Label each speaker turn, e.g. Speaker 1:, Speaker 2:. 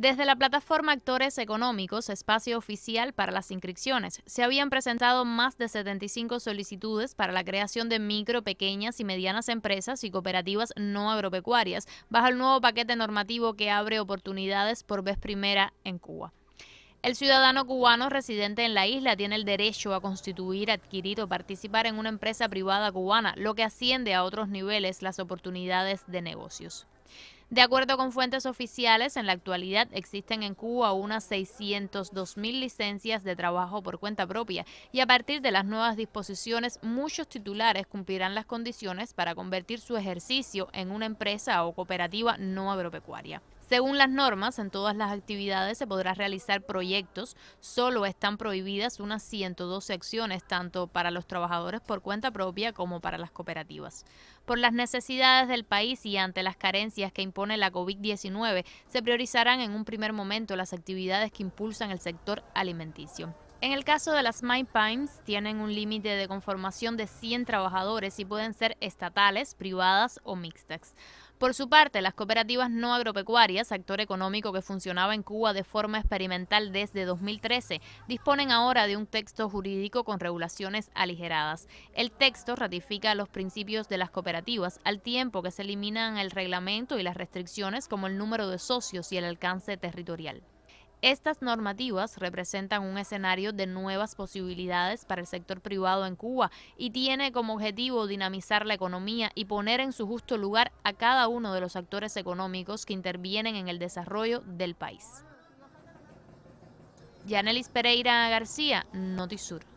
Speaker 1: Desde la plataforma Actores Económicos, espacio oficial para las inscripciones, se habían presentado más de 75 solicitudes para la creación de micro, pequeñas y medianas empresas y cooperativas no agropecuarias bajo el nuevo paquete normativo que abre oportunidades por vez primera en Cuba. El ciudadano cubano residente en la isla tiene el derecho a constituir, adquirir o participar en una empresa privada cubana, lo que asciende a otros niveles las oportunidades de negocios. De acuerdo con fuentes oficiales, en la actualidad existen en Cuba unas 602.000 licencias de trabajo por cuenta propia y a partir de las nuevas disposiciones muchos titulares cumplirán las condiciones para convertir su ejercicio en una empresa o cooperativa no agropecuaria. Según las normas, en todas las actividades se podrá realizar proyectos. Solo están prohibidas unas 102 acciones, tanto para los trabajadores por cuenta propia como para las cooperativas. Por las necesidades del país y ante las carencias que impone la COVID-19, se priorizarán en un primer momento las actividades que impulsan el sector alimenticio. En el caso de las My tienen un límite de conformación de 100 trabajadores y pueden ser estatales, privadas o mixtas. Por su parte, las cooperativas no agropecuarias, actor económico que funcionaba en Cuba de forma experimental desde 2013, disponen ahora de un texto jurídico con regulaciones aligeradas. El texto ratifica los principios de las cooperativas al tiempo que se eliminan el reglamento y las restricciones como el número de socios y el alcance territorial. Estas normativas representan un escenario de nuevas posibilidades para el sector privado en Cuba y tiene como objetivo dinamizar la economía y poner en su justo lugar a cada uno de los actores económicos que intervienen en el desarrollo del país. Yanelis Pereira García, Notisur.